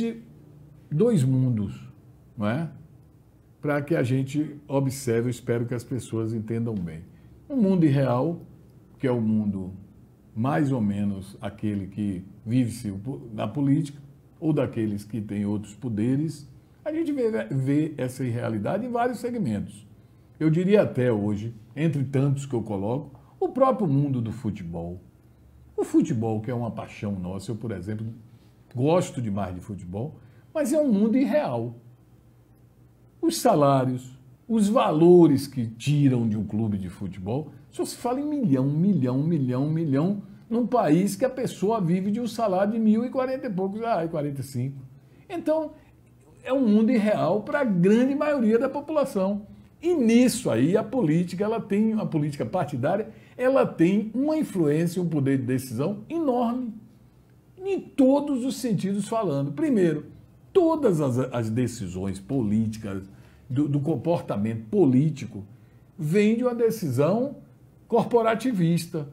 existe dois mundos, não é? Para que a gente observe, eu espero que as pessoas entendam bem. Um mundo real, que é o mundo mais ou menos aquele que vive-se na política, ou daqueles que têm outros poderes, a gente vê, vê essa irrealidade em vários segmentos. Eu diria até hoje, entre tantos que eu coloco, o próprio mundo do futebol. O futebol, que é uma paixão nossa, eu, por exemplo, gosto demais de futebol, mas é um mundo irreal. Os salários, os valores que tiram de um clube de futebol, só se fala em milhão, milhão, milhão, milhão, num país que a pessoa vive de um salário de mil e quarenta e poucos reais, ah, quarenta e cinco. Então, é um mundo irreal para a grande maioria da população. E nisso aí a política, ela tem, a política partidária, ela tem uma influência, um poder de decisão enorme em todos os sentidos falando. Primeiro, todas as, as decisões políticas, do, do, comportamento político, vêm de uma decisão corporativista.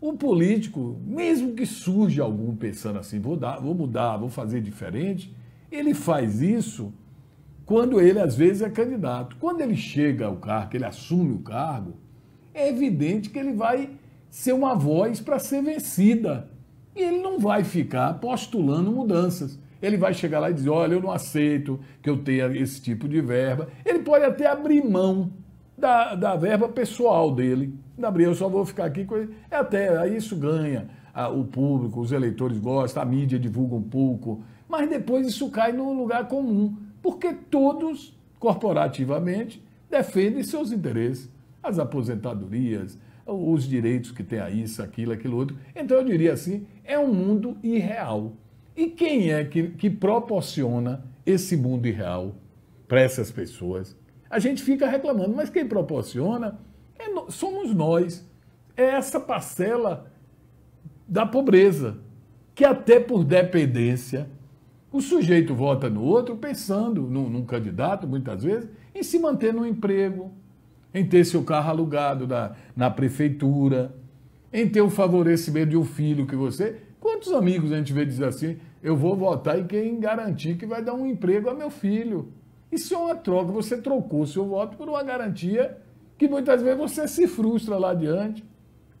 O político, mesmo que surja algum pensando assim, vou, dar, vou mudar, vou fazer diferente, ele faz isso quando ele, às vezes, é candidato. Quando ele chega ao cargo, ele assume o cargo, é evidente que ele vai ser uma voz para ser vencida e ele não vai ficar postulando mudanças. Ele vai chegar lá e dizer: olha, eu não aceito que eu tenha esse tipo de verba. Ele pode até abrir mão da, da verba pessoal dele. Gabriel, eu só vou ficar aqui com ele. É até, aí isso ganha. o público, os eleitores gostam, a mídia divulga um pouco. Mas depois isso cai no lugar comum, porque todos, corporativamente, defendem seus interesses. As aposentadorias, os direitos que tem a isso, aquilo, aquilo outro. Então eu diria assim, é um mundo irreal. E quem é que, que proporciona esse mundo irreal para essas pessoas? A gente fica reclamando, mas quem proporciona é, somos nós. É essa parcela da pobreza, que até por dependência, o sujeito vota no outro pensando, num, num candidato, muitas vezes, em se manter no emprego, em ter seu carro alugado na, na prefeitura, em ter o favorecimento de um filho que você. Quantos amigos a gente vê dizer assim: eu vou votar em quem garantir que vai dar um emprego a é meu filho? Isso é uma troca, você trocou seu voto por uma garantia que muitas vezes você se frustra lá adiante.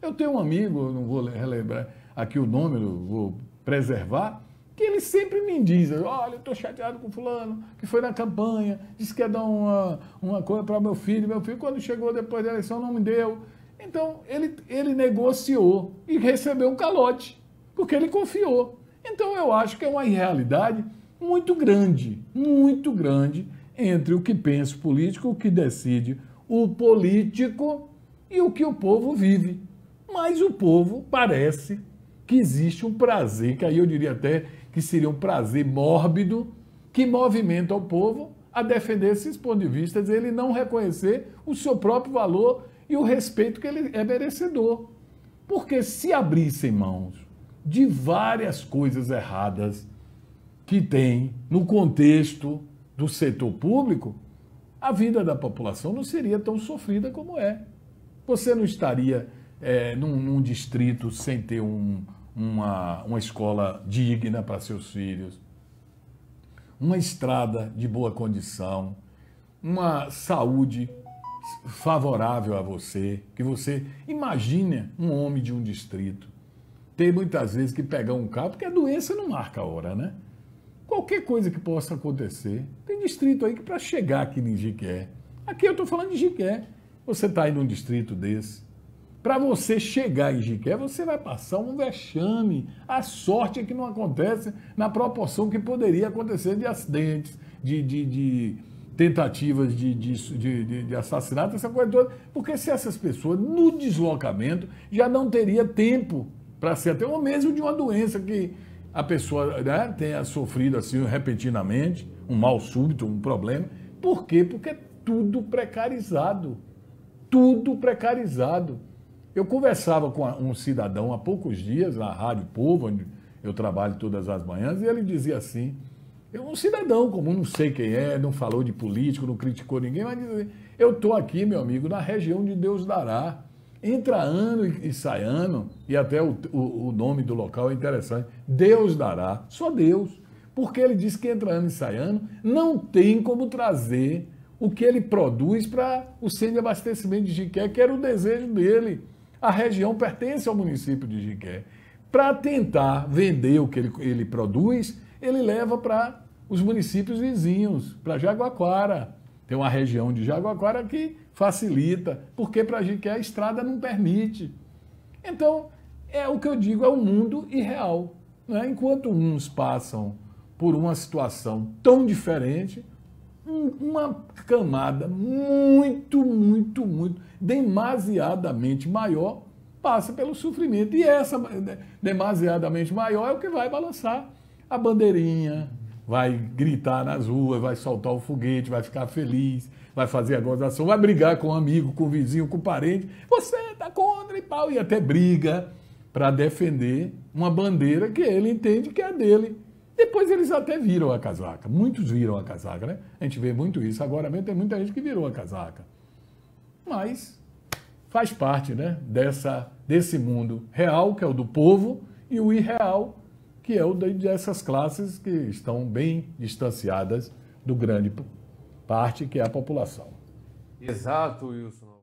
Eu tenho um amigo, não vou relembrar aqui o nome, vou preservar, que ele sempre me diz, olha, eu estou chateado com fulano, que foi na campanha, disse que ia dar uma, uma coisa para meu filho, meu filho, quando chegou depois da eleição, não me deu. Então, ele, ele negociou e recebeu um calote, porque ele confiou. Então, eu acho que é uma irrealidade muito grande, muito grande, entre o que pensa o político, o que decide o político e o que o povo vive. Mas o povo parece que existe um prazer, que aí eu diria até que seria um prazer mórbido, que movimenta o povo a defender esses pontos de vista, de ele não reconhecer o seu próprio valor e o respeito que ele é merecedor. Porque se abrissem mãos de várias coisas erradas que tem no contexto do setor público, a vida da população não seria tão sofrida como é. Você não estaria é, num, num distrito sem ter um, uma, uma escola digna para seus filhos, uma estrada de boa condição, uma saúde favorável a você, que você imagine um homem de um distrito. Tem muitas vezes que pegar um carro, porque a doença não marca a hora, né? Qualquer coisa que possa acontecer. Tem distrito aí que para chegar aqui em Jiqué. Aqui eu estou falando de Jiqué. Você está aí num distrito desse, para você chegar em Jiqué, você vai passar um vexame. A sorte é que não acontece na proporção que poderia acontecer de acidentes, de, de, de tentativas de, de, de, assassinato, essa coisa toda. Porque se essas pessoas, no deslocamento, já não teria tempo para ser até, ou mesmo de uma doença que a pessoa né, tenha sofrido assim repentinamente, um mal súbito, um problema. Por quê? Porque é tudo precarizado. Tudo precarizado. Eu conversava com um cidadão há poucos dias, na Rádio Povo, onde eu trabalho todas as manhãs, e ele dizia assim: eu, um cidadão comum, não sei quem é, não falou de político, não criticou ninguém, mas dizia, assim, eu estou aqui, meu amigo, na região de Deus dará. Entra ano e sai ano, e até o, o, o nome do local é interessante: Deus dará, só Deus. Porque ele diz que entra ano e sai ano, não tem como trazer o que ele produz para o centro de abastecimento de Jiqué, que era o desejo dele a região pertence ao município de Jiqué. Para tentar vender o que ele, ele produz, ele leva para os municípios vizinhos, para Jaguaquara. Tem uma região de Jaguaquara que facilita, porque para Jiqué a estrada não permite. Então, é o que eu digo, é um mundo irreal. Né? Enquanto uns passam por uma situação tão diferente, uma camada muito, muito, muito, demasiadamente maior passa pelo sofrimento. E essa demasiadamente maior é o que vai balançar a bandeirinha, vai gritar nas ruas, vai soltar o foguete, vai ficar feliz, vai fazer a gozação, vai brigar com o um amigo, com o um vizinho, com o um parente. Você está é contra e pau, e até briga para defender uma bandeira que ele entende que é dele. Depois eles até viram a casaca. Muitos viram a casaca, né? A gente vê muito isso. Agora mesmo tem muita gente que virou a casaca. Mas faz parte, né? Dessa, desse mundo real, que é o do povo, e o irreal, que é o dessas classes que estão bem distanciadas do grande parte, que é a população. Exato, Wilson.